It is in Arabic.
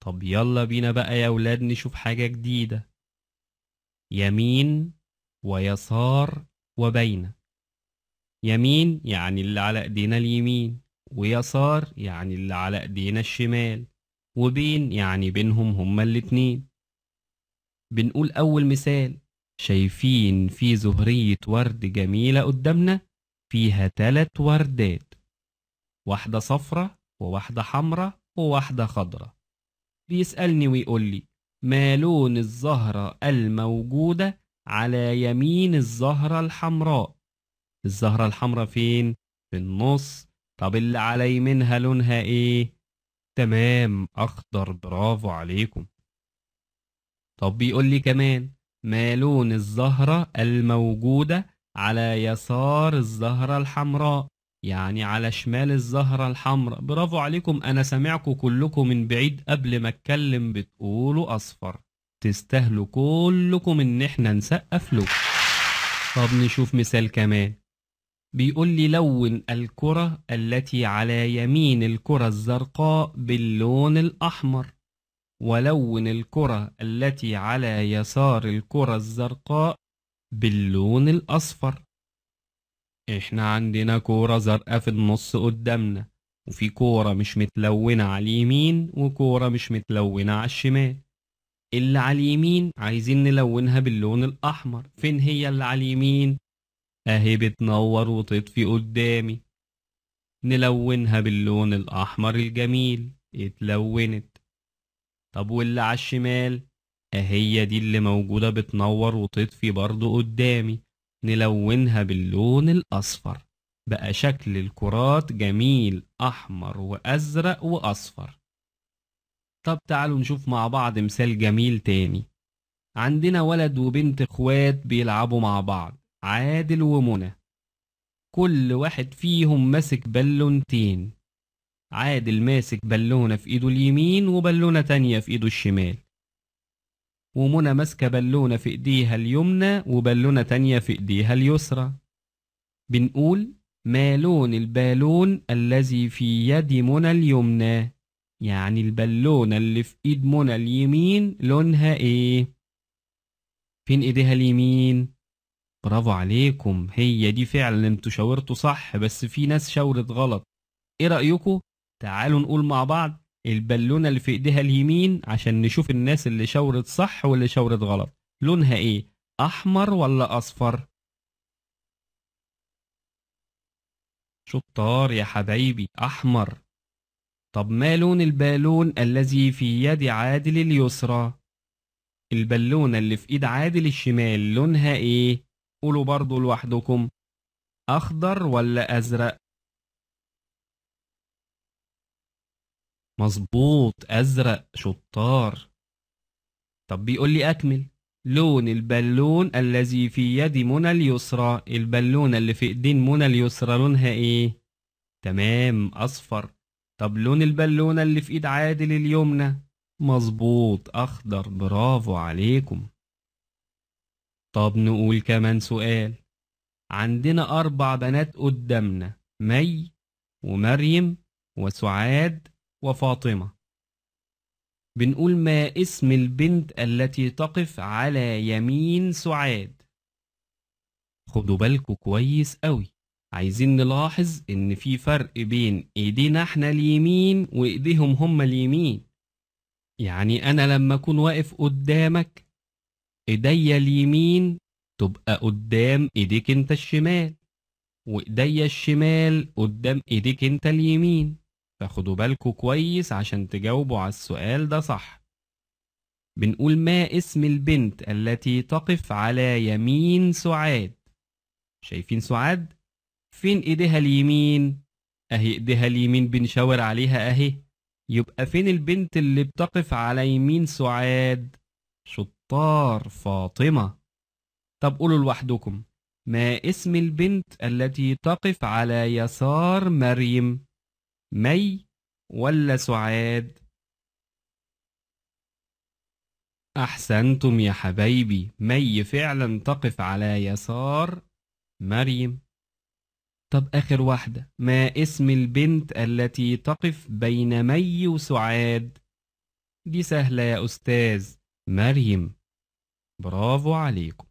طب يلا بينا بقى يا ولاد نشوف حاجة جديدة يمين ويسار وبين يمين يعني اللي على ايدينا اليمين ويسار يعني اللي على ايدينا الشمال وبين يعني بينهم هما الاتنين بنقول أول مثال شايفين في زهرية ورد جميلة قدامنا فيها تلات وردات واحدة صفرة وواحدة حمرة وواحدة خضرة بيسألني ويقول لي ما لون الزهرة الموجودة على يمين الزهرة الحمراء الزهرة الحمراء فين؟ في النص طب اللي على يمينها لونها ايه؟ تمام أخضر برافو عليكم طب بيقول لي كمان ما لون الزهرة الموجودة على يسار الزهرة الحمراء يعني على شمال الزهرة الحمراء برافو عليكم أنا سامعكم كلكم من بعيد قبل ما أتكلم بتقولوا أصفر تستاهلوا كلكم إن إحنا نسقف لكم طب نشوف مثال كمان بيقول لي لون الكرة التي على يمين الكرة الزرقاء باللون الأحمر ولون الكرة التي على يسار الكرة الزرقاء باللون الأصفر احنا عندنا كورة زرقاء في النص قدامنا وفي كورة مش متلونة على اليمين وكورة مش متلونة على الشمال اللي على اليمين عايزين نلونها باللون الأحمر فين هي اللي على اليمين؟ أهي بتنور وتطفي قدامي نلونها باللون الأحمر الجميل اتلونت طب واللي على الشمال أهي دي اللي موجودة بتنور وتطفي برضو قدامي نلونها باللون الأصفر بقى شكل الكرات جميل أحمر وأزرق وأصفر طب تعالوا نشوف مع بعض مثال جميل تاني عندنا ولد وبنت اخوات بيلعبوا مع بعض عادل ومنى كل واحد فيهم ماسك بالونتين عادل ماسك بالونة في ايده اليمين وبالونة تانية في ايده الشمال ومنى ماسكة بالونة في ايديها اليمنى وبالونة تانية في ايديها اليسرى بنقول ما لون البالون الذي في يد منى اليمنى يعني البالونة اللي في ايد منى اليمين لونها ايه فين ايديها اليمين برافو عليكم هي دي فعلا انتوا شاورتوا صح بس في ناس شاورت غلط ايه رأيكم تعالوا نقول مع بعض البالونة اللي في ايديها اليمين عشان نشوف الناس اللي شاورت صح واللي شاورت غلط لونها ايه احمر ولا اصفر شطار يا حبايبي احمر طب ما لون البالون الذي في يد عادل اليسرى البالونة اللي في ايد عادل الشمال لونها ايه قولوا برضو لوحدكم اخضر ولا ازرق مظبوط أزرق شطار طب بيقول لي أكمل لون البالون الذي في يد منى اليسرى البالونة اللي في ايدين منى اليسرى لونها ايه تمام اصفر طب لون البالونة اللي في ايد عادل اليمنى مظبوط اخضر برافو عليكم طب نقول كمان سؤال عندنا اربع بنات قدامنا مي ومريم وسعاد وفاطمة بنقول ما اسم البنت التي تقف على يمين سعاد خدوا بالكوا كويس قوي عايزين نلاحظ ان في فرق بين ايدينا احنا اليمين وايديهم هما اليمين يعني انا لما اكون واقف قدامك ايديا اليمين تبقى قدام ايديك انت الشمال وايديا الشمال قدام ايديك انت اليمين فخدوا بالكوا كويس عشان تجاوبوا على السؤال ده صح بنقول ما اسم البنت التي تقف على يمين سعاد شايفين سعاد فين ايديها اليمين اهي ايديها اليمين بنشاور عليها اهي يبقى فين البنت اللي بتقف على يمين سعاد شطار فاطمة طب قولوا لوحدكم ما اسم البنت التي تقف على يسار مريم مي ولا سعاد أحسنتم يا حبايبي مي فعلا تقف على يسار مريم طب آخر واحدة ما اسم البنت التي تقف بين مي وسعاد دي سهلة يا أستاذ مريم برافو عليكم